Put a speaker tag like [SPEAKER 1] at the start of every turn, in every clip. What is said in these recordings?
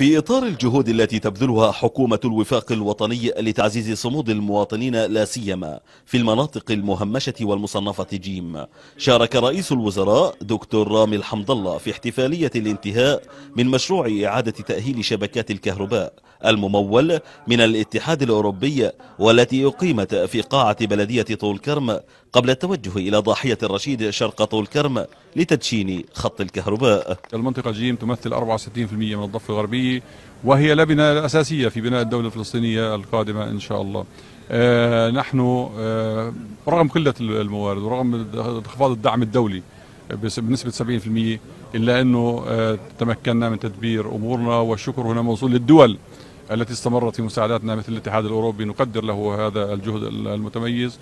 [SPEAKER 1] في إطار الجهود التي تبذلها حكومة الوفاق الوطني لتعزيز صمود المواطنين لا سيما في المناطق المهمشة والمصنفة جيم شارك رئيس الوزراء دكتور رامي الحمد الله في احتفالية الانتهاء من مشروع إعادة تأهيل شبكات الكهرباء الممول من الاتحاد الأوروبي والتي أقيمت في قاعة بلدية طول كرم قبل التوجه إلى ضاحية
[SPEAKER 2] الرشيد شرق طول كرم لتدشين خط الكهرباء المنطقة جيم تمثل 64% من الضفة الغربية وهي لبنة الأساسية في بناء الدولة الفلسطينية القادمة إن شاء الله آه، نحن آه، رغم قلة الموارد ورغم انخفاض الدعم الدولي بنسبة 70% إلا أنه آه، تمكنا من تدبير أمورنا والشكر هنا موصول للدول التي استمرت في مساعداتنا مثل الاتحاد الأوروبي نقدر له هذا الجهد المتميز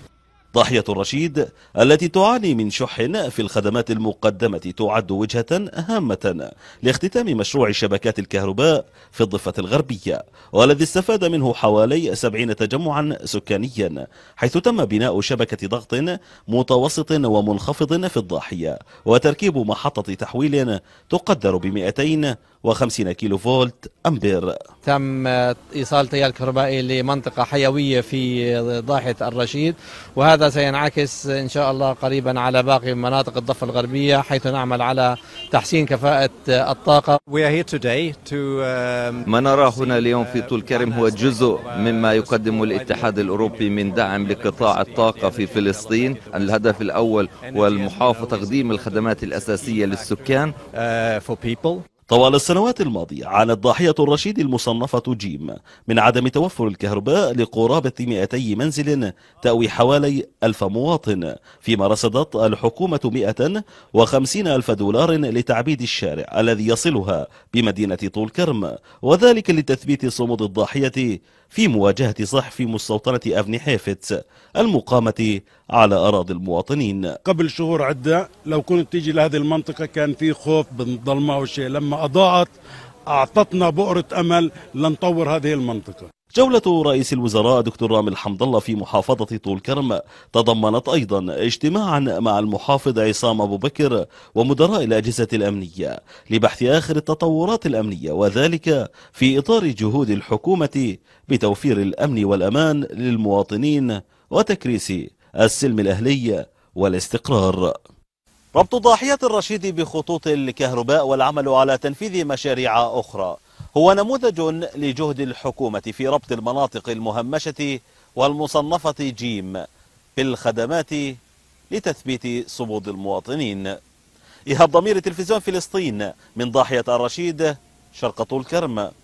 [SPEAKER 2] ضاحية الرشيد التي تعاني
[SPEAKER 1] من شح في الخدمات المقدمة تعد وجهة هامة لاختتام مشروع شبكات الكهرباء في الضفة الغربية والذي استفاد منه حوالي 70 تجمعا سكانيا حيث تم بناء شبكة ضغط متوسط ومنخفض في الضاحية وتركيب محطة تحويل تقدر ب 200 وخمسين كيلو فولت أمبير
[SPEAKER 3] تم إيصال تيار كهربائي لمنطقة حيوية في ضاحية الرشيد وهذا سينعكس إن شاء الله قريبا على باقي مناطق الضفة الغربية حيث نعمل على تحسين كفاءة الطاقة um,
[SPEAKER 1] ما نراه هنا اليوم في طول كرم هو جزء مما يقدم الاتحاد الأوروبي من دعم لقطاع الطاقة في فلسطين الهدف الأول هو المحافظة تقديم الخدمات الأساسية للسكان
[SPEAKER 3] uh,
[SPEAKER 1] طوال السنوات الماضية عانت ضاحية الرشيد المصنفة جيم من عدم توفر الكهرباء لقرابة 200 منزل تأوي حوالي 1000 مواطن فيما رصدت الحكومة 150 ألف دولار لتعبيد الشارع الذي يصلها بمدينة طول كرم وذلك لتثبيت صمود الضاحية في مواجهة صحف مستوطنة أفن حيفت المقامة على أراضي المواطنين قبل شهور عدة لو كنت تيجي لهذه المنطقة كان في خوف أو شيء لما أضاءت أعطتنا بؤرة أمل لنطور هذه المنطقة جولة رئيس الوزراء دكتور رامي الحمد الله في محافظة طول كرم تضمنت أيضا اجتماعا مع المحافظ عصام أبو بكر ومدراء الأجهزة الأمنية لبحث آخر التطورات الأمنية وذلك في إطار جهود الحكومة بتوفير الأمن والأمان للمواطنين وتكريس السلم الأهلي والاستقرار ربط ضاحية الرشيد بخطوط الكهرباء والعمل على تنفيذ مشاريع أخرى هو نموذج لجهد الحكومة في ربط المناطق المهمشة والمصنفة جيم بالخدمات لتثبيت صمود المواطنين إيهاب ضمير تلفزيون فلسطين من ضاحية الرشيد شرق طول كرم